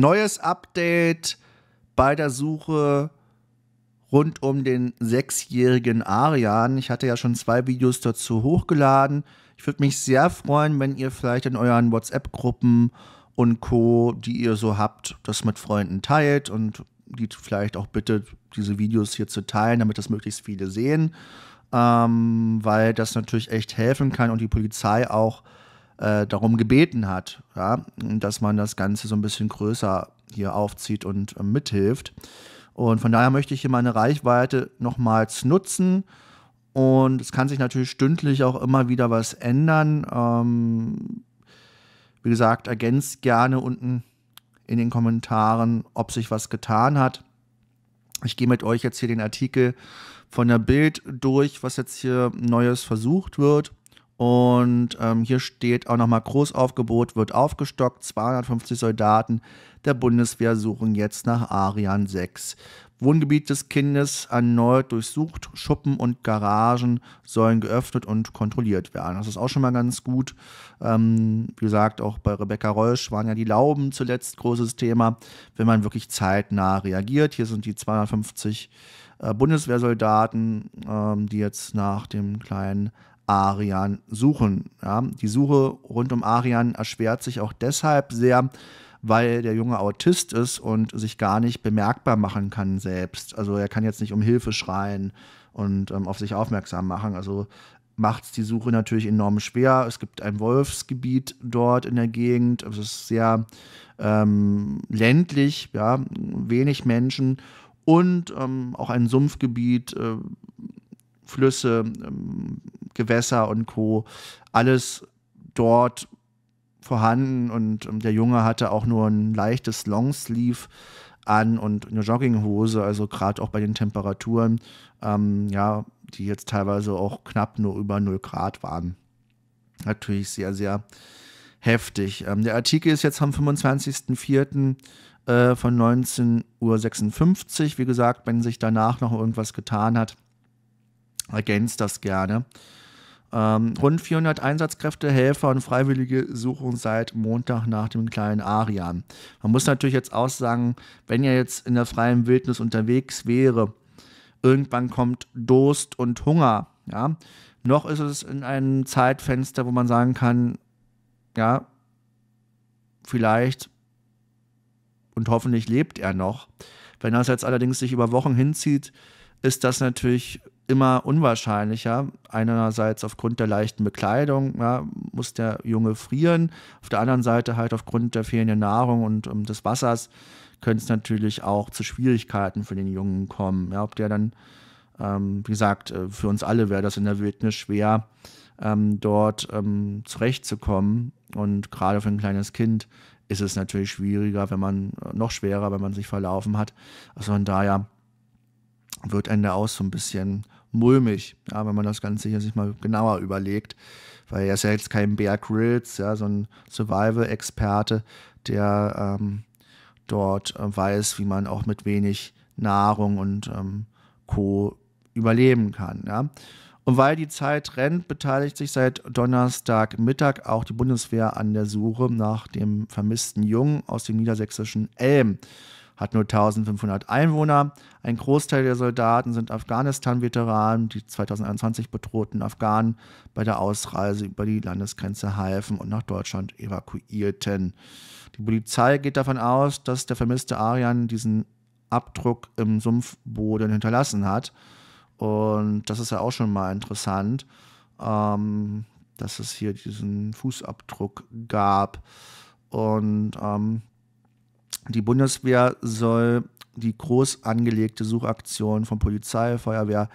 neues Update bei der Suche rund um den sechsjährigen Arian. Ich hatte ja schon zwei Videos dazu hochgeladen. Ich würde mich sehr freuen, wenn ihr vielleicht in euren WhatsApp-Gruppen und Co., die ihr so habt, das mit Freunden teilt und die vielleicht auch bittet, diese Videos hier zu teilen, damit das möglichst viele sehen, ähm, weil das natürlich echt helfen kann und die Polizei auch äh, darum gebeten hat, ja, dass man das Ganze so ein bisschen größer hier aufzieht und äh, mithilft. Und von daher möchte ich hier meine Reichweite nochmals nutzen. Und es kann sich natürlich stündlich auch immer wieder was ändern. Ähm, wie gesagt, ergänzt gerne unten in den Kommentaren, ob sich was getan hat. Ich gehe mit euch jetzt hier den Artikel von der Bild durch, was jetzt hier Neues versucht wird. Und ähm, hier steht auch nochmal, Großaufgebot wird aufgestockt. 250 Soldaten der Bundeswehr suchen jetzt nach Arian 6. Wohngebiet des Kindes erneut durchsucht. Schuppen und Garagen sollen geöffnet und kontrolliert werden. Das ist auch schon mal ganz gut. Ähm, wie gesagt, auch bei Rebecca Reusch waren ja die Lauben zuletzt großes Thema, wenn man wirklich zeitnah reagiert. Hier sind die 250 äh, Bundeswehrsoldaten, ähm, die jetzt nach dem kleinen Arian suchen. Ja, die Suche rund um Arian erschwert sich auch deshalb sehr, weil der Junge Autist ist und sich gar nicht bemerkbar machen kann selbst. Also er kann jetzt nicht um Hilfe schreien und ähm, auf sich aufmerksam machen. Also macht es die Suche natürlich enorm schwer. Es gibt ein Wolfsgebiet dort in der Gegend. Es ist sehr ähm, ländlich, ja, wenig Menschen und ähm, auch ein Sumpfgebiet, äh, Flüsse, ähm, Gewässer und Co. Alles dort vorhanden und ähm, der Junge hatte auch nur ein leichtes Longsleeve an und eine Jogginghose, also gerade auch bei den Temperaturen, ähm, ja, die jetzt teilweise auch knapp nur über 0 Grad waren. Natürlich sehr, sehr heftig. Ähm, der Artikel ist jetzt am 25.04 äh, von 19.56 Uhr. Wie gesagt, wenn sich danach noch irgendwas getan hat, ergänzt das gerne. Ähm, rund 400 Einsatzkräfte, Helfer und Freiwillige suchen seit Montag nach dem kleinen Arian. Man muss natürlich jetzt auch sagen, wenn er jetzt in der freien Wildnis unterwegs wäre, irgendwann kommt Durst und Hunger. Ja? Noch ist es in einem Zeitfenster, wo man sagen kann, ja, vielleicht und hoffentlich lebt er noch. Wenn das jetzt allerdings sich über Wochen hinzieht, ist das natürlich immer unwahrscheinlicher. Einerseits aufgrund der leichten Bekleidung ja, muss der Junge frieren, auf der anderen Seite halt aufgrund der fehlenden Nahrung und um, ähm, des Wassers könnte es natürlich auch zu Schwierigkeiten für den Jungen kommen. Ja, ob der dann, ähm, wie gesagt, äh, für uns alle wäre das in der Wildnis schwer, ähm, dort ähm, zurechtzukommen. Und gerade für ein kleines Kind ist es natürlich schwieriger, wenn man äh, noch schwerer, wenn man sich verlaufen hat. Also von daher wird Ende aus so ein bisschen mulmig, ja, wenn man das Ganze hier sich mal genauer überlegt. Weil er ist ja jetzt kein Bear Grylls, ja, so ein Survival-Experte, der ähm, dort äh, weiß, wie man auch mit wenig Nahrung und ähm, Co. überleben kann. Ja. Und weil die Zeit rennt, beteiligt sich seit Donnerstagmittag auch die Bundeswehr an der Suche nach dem vermissten Jungen aus dem niedersächsischen Elm hat nur 1500 Einwohner. Ein Großteil der Soldaten sind Afghanistan-Veteranen, die 2021 bedrohten Afghanen bei der Ausreise über die Landesgrenze halfen und nach Deutschland evakuierten. Die Polizei geht davon aus, dass der vermisste Arian diesen Abdruck im Sumpfboden hinterlassen hat. Und das ist ja auch schon mal interessant, ähm, dass es hier diesen Fußabdruck gab. Und ähm, die Bundeswehr soll die groß angelegte Suchaktion von Polizei, Feuerwehr,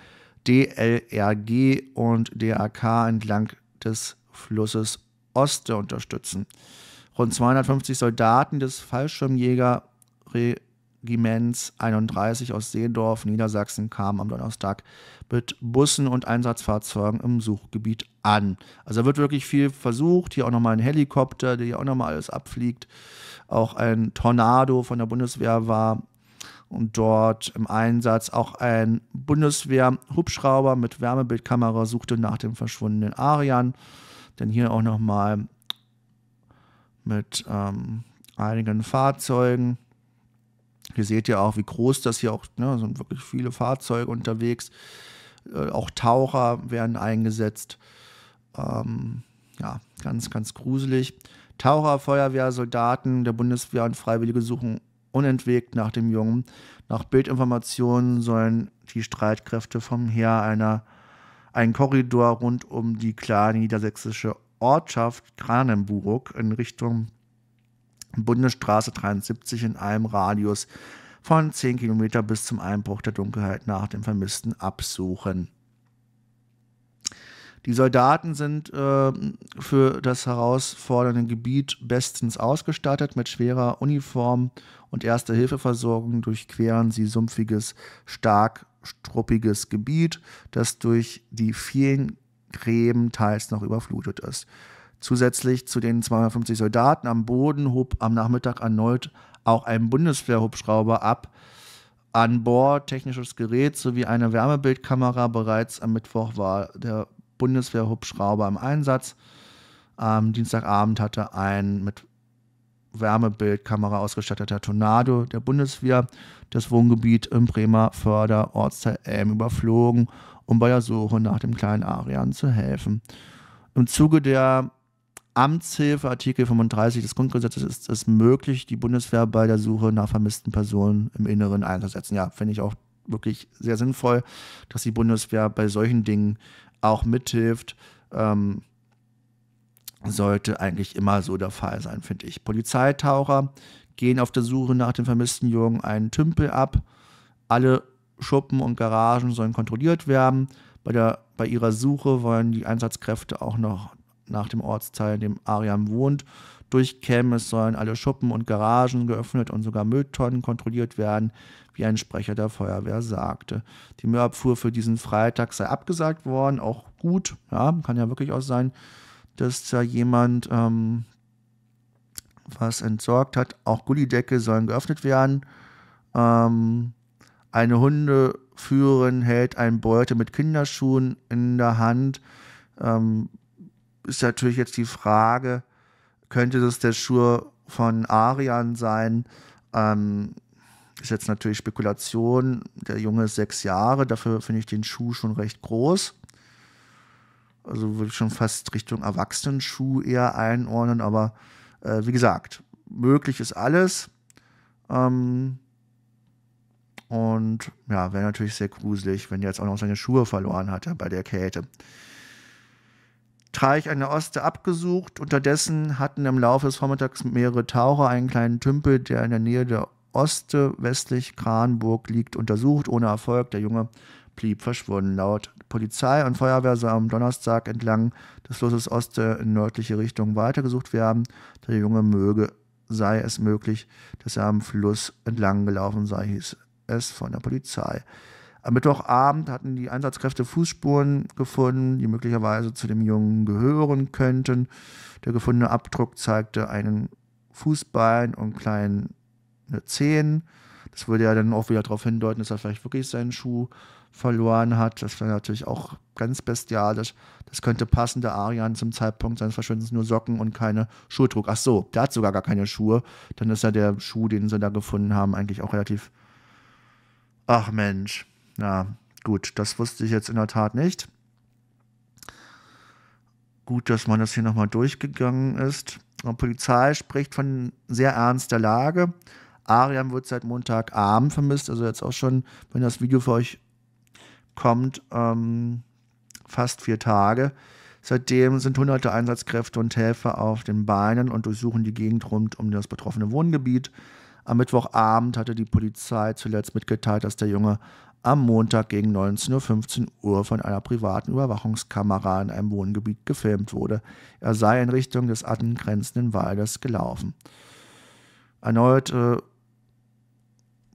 DLRG und DAK entlang des Flusses Oste unterstützen. Rund 250 Soldaten des Fallschirmjäger Gimenz 31 aus Seedorf, Niedersachsen, kam am Donnerstag mit Bussen und Einsatzfahrzeugen im Suchgebiet an. Also wird wirklich viel versucht. Hier auch nochmal ein Helikopter, der hier auch nochmal alles abfliegt. Auch ein Tornado von der Bundeswehr war und dort im Einsatz auch ein Bundeswehr-Hubschrauber mit Wärmebildkamera suchte nach dem verschwundenen Arian. Denn hier auch nochmal mit ähm, einigen Fahrzeugen hier seht ihr auch, wie groß das hier auch, ne, sind wirklich viele Fahrzeuge unterwegs. Äh, auch Taucher werden eingesetzt. Ähm, ja, ganz, ganz gruselig. Taucher, Feuerwehr, Soldaten der Bundeswehr und Freiwillige suchen unentwegt nach dem Jungen. Nach Bildinformationen sollen die Streitkräfte vom Heer einer, einen Korridor rund um die klar niedersächsische Ortschaft Kranenburg in Richtung Bundesstraße 73 in einem Radius von 10 Kilometer bis zum Einbruch der Dunkelheit nach dem Vermissten absuchen. Die Soldaten sind äh, für das herausfordernde Gebiet bestens ausgestattet. Mit schwerer Uniform und erster Hilfeversorgung durchqueren sie sumpfiges, stark struppiges Gebiet, das durch die vielen Gräben teils noch überflutet ist. Zusätzlich zu den 250 Soldaten am Boden hob am Nachmittag erneut auch ein Bundeswehrhubschrauber ab. An Bord technisches Gerät sowie eine Wärmebildkamera. Bereits am Mittwoch war der Bundeswehrhubschrauber im Einsatz. Am Dienstagabend hatte ein mit Wärmebildkamera ausgestatteter Tornado der Bundeswehr das Wohngebiet im Bremer Förder Ortsteil Elm überflogen, um bei der Suche nach dem kleinen Arian zu helfen. Im Zuge der Amtshilfe, Artikel 35 des Grundgesetzes, ist es möglich, die Bundeswehr bei der Suche nach vermissten Personen im Inneren einzusetzen. Ja, finde ich auch wirklich sehr sinnvoll, dass die Bundeswehr bei solchen Dingen auch mithilft. Ähm, sollte eigentlich immer so der Fall sein, finde ich. Polizeitaucher gehen auf der Suche nach dem vermissten Jungen einen Tümpel ab. Alle Schuppen und Garagen sollen kontrolliert werden. Bei, der, bei ihrer Suche wollen die Einsatzkräfte auch noch nach dem Ortsteil, in dem Ariam wohnt, durchkämen. Es sollen alle Schuppen und Garagen geöffnet und sogar Mülltonnen kontrolliert werden, wie ein Sprecher der Feuerwehr sagte. Die Müllabfuhr für diesen Freitag sei abgesagt worden, auch gut, ja, kann ja wirklich auch sein, dass da jemand ähm, was entsorgt hat. Auch Gullidecke sollen geöffnet werden. Ähm, eine Hundeführerin hält ein Beute mit Kinderschuhen in der Hand. Ähm, ist natürlich jetzt die Frage, könnte das der Schur von Arian sein? Ähm, ist jetzt natürlich Spekulation. Der Junge ist sechs Jahre, dafür finde ich den Schuh schon recht groß. Also würde ich schon fast Richtung Erwachsenenschuh eher einordnen, aber äh, wie gesagt, möglich ist alles. Ähm, und ja, wäre natürlich sehr gruselig, wenn er jetzt auch noch seine Schuhe verloren hat bei der Kälte. Teich an der Oste abgesucht. Unterdessen hatten im Laufe des Vormittags mehrere Taucher einen kleinen Tümpel, der in der Nähe der Oste westlich Kranburg liegt, untersucht, ohne Erfolg. Der Junge blieb verschwunden. Laut Polizei und Feuerwehr soll am Donnerstag entlang des Flusses Oste in nördliche Richtung weitergesucht werden. Der Junge möge, sei es möglich, dass er am Fluss entlang gelaufen sei, hieß es von der Polizei. Am Mittwochabend hatten die Einsatzkräfte Fußspuren gefunden, die möglicherweise zu dem Jungen gehören könnten. Der gefundene Abdruck zeigte einen Fußbein und kleine Zehen. Das würde ja dann auch wieder darauf hindeuten, dass er vielleicht wirklich seinen Schuh verloren hat. Das wäre natürlich auch ganz bestialisch. Das könnte passen, der Arian zum Zeitpunkt seines Verschwindens nur Socken und keine Schuhe trug. Ach so, der hat sogar gar keine Schuhe. Dann ist ja der Schuh, den sie da gefunden haben, eigentlich auch relativ. Ach Mensch. Na gut, das wusste ich jetzt in der Tat nicht. Gut, dass man das hier nochmal durchgegangen ist. Die Polizei spricht von sehr ernster Lage. Ariam wird seit Montagabend vermisst, also jetzt auch schon, wenn das Video für euch kommt, ähm, fast vier Tage. Seitdem sind hunderte Einsatzkräfte und Helfer auf den Beinen und durchsuchen die Gegend rund um das betroffene Wohngebiet. Am Mittwochabend hatte die Polizei zuletzt mitgeteilt, dass der Junge am Montag gegen 19.15 Uhr von einer privaten Überwachungskamera in einem Wohngebiet gefilmt wurde. Er sei in Richtung des attengrenzenden Waldes gelaufen. Erneut äh,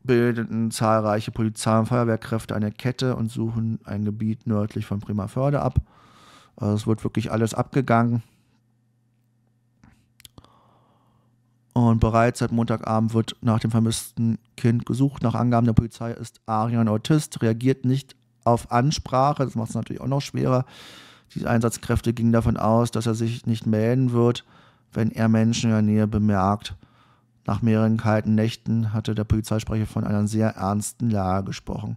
bildeten zahlreiche Polizei und Feuerwehrkräfte eine Kette und suchen ein Gebiet nördlich von Primaförde ab. Also es wird wirklich alles abgegangen. Und bereits seit Montagabend wird nach dem vermissten Kind gesucht. Nach Angaben der Polizei ist Arian Autist, reagiert nicht auf Ansprache. Das macht es natürlich auch noch schwerer. Die Einsatzkräfte gingen davon aus, dass er sich nicht melden wird, wenn er Menschen in der Nähe bemerkt. Nach mehreren kalten Nächten hatte der Polizeisprecher von einer sehr ernsten Lage gesprochen.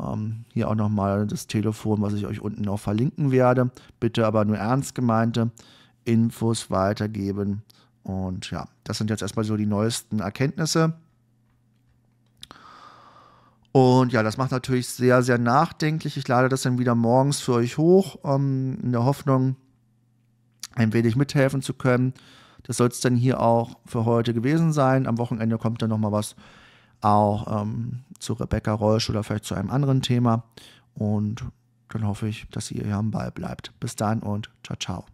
Ähm, hier auch nochmal das Telefon, was ich euch unten noch verlinken werde. Bitte aber nur ernst gemeinte Infos weitergeben und ja, das sind jetzt erstmal so die neuesten Erkenntnisse. Und ja, das macht natürlich sehr, sehr nachdenklich. Ich lade das dann wieder morgens für euch hoch, ähm, in der Hoffnung, ein wenig mithelfen zu können. Das soll es dann hier auch für heute gewesen sein. Am Wochenende kommt dann nochmal was auch ähm, zu Rebecca Reusch oder vielleicht zu einem anderen Thema. Und dann hoffe ich, dass ihr hier am Ball bleibt. Bis dann und ciao, ciao.